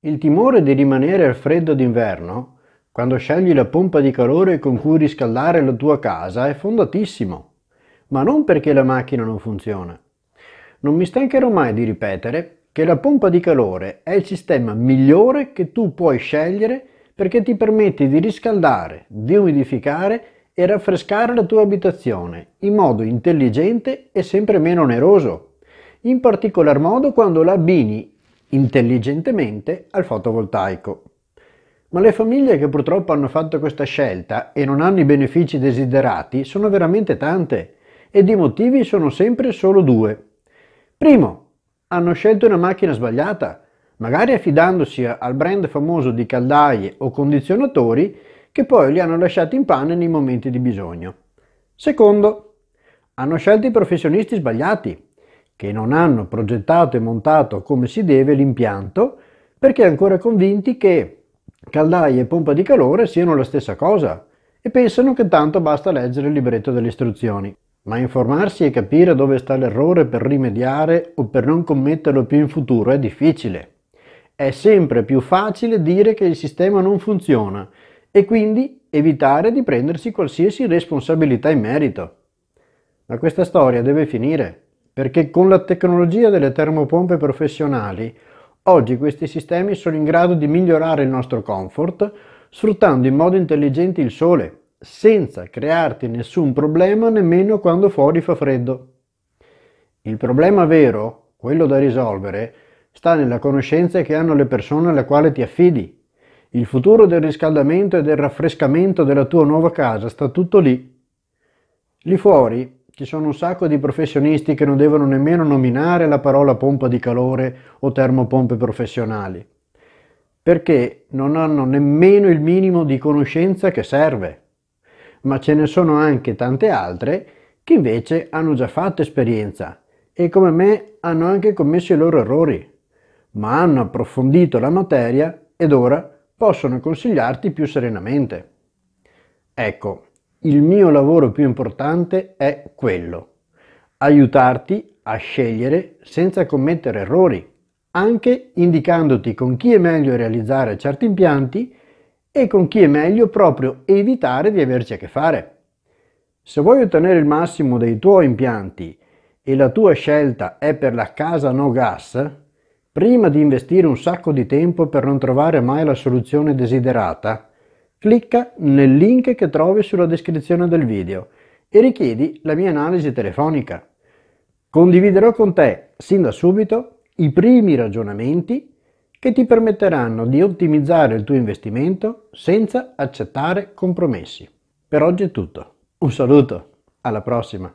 Il timore di rimanere al freddo d'inverno, quando scegli la pompa di calore con cui riscaldare la tua casa, è fondatissimo, ma non perché la macchina non funziona. Non mi stancherò mai di ripetere che la pompa di calore è il sistema migliore che tu puoi scegliere perché ti permette di riscaldare, di umidificare e raffrescare la tua abitazione in modo intelligente e sempre meno oneroso in particolar modo quando la abbini intelligentemente al fotovoltaico. Ma le famiglie che purtroppo hanno fatto questa scelta e non hanno i benefici desiderati sono veramente tante ed i motivi sono sempre solo due. Primo, hanno scelto una macchina sbagliata, magari affidandosi al brand famoso di caldaie o condizionatori che poi li hanno lasciati in panne nei momenti di bisogno. Secondo, hanno scelto i professionisti sbagliati, che non hanno progettato e montato come si deve l'impianto perché ancora convinti che caldaia e pompa di calore siano la stessa cosa e pensano che tanto basta leggere il libretto delle istruzioni. Ma informarsi e capire dove sta l'errore per rimediare o per non commetterlo più in futuro è difficile. È sempre più facile dire che il sistema non funziona e quindi evitare di prendersi qualsiasi responsabilità in merito. Ma questa storia deve finire perché con la tecnologia delle termopompe professionali oggi questi sistemi sono in grado di migliorare il nostro comfort sfruttando in modo intelligente il sole, senza crearti nessun problema nemmeno quando fuori fa freddo. Il problema vero, quello da risolvere, sta nella conoscenza che hanno le persone alle quali ti affidi. Il futuro del riscaldamento e del raffrescamento della tua nuova casa sta tutto lì. Lì fuori ci sono un sacco di professionisti che non devono nemmeno nominare la parola pompa di calore o termopompe professionali, perché non hanno nemmeno il minimo di conoscenza che serve. Ma ce ne sono anche tante altre che invece hanno già fatto esperienza e come me hanno anche commesso i loro errori, ma hanno approfondito la materia ed ora possono consigliarti più serenamente. Ecco, il mio lavoro più importante è quello, aiutarti a scegliere senza commettere errori, anche indicandoti con chi è meglio realizzare certi impianti e con chi è meglio proprio evitare di averci a che fare. Se vuoi ottenere il massimo dei tuoi impianti e la tua scelta è per la casa no gas, prima di investire un sacco di tempo per non trovare mai la soluzione desiderata, Clicca nel link che trovi sulla descrizione del video e richiedi la mia analisi telefonica. Condividerò con te sin da subito i primi ragionamenti che ti permetteranno di ottimizzare il tuo investimento senza accettare compromessi. Per oggi è tutto. Un saluto, alla prossima!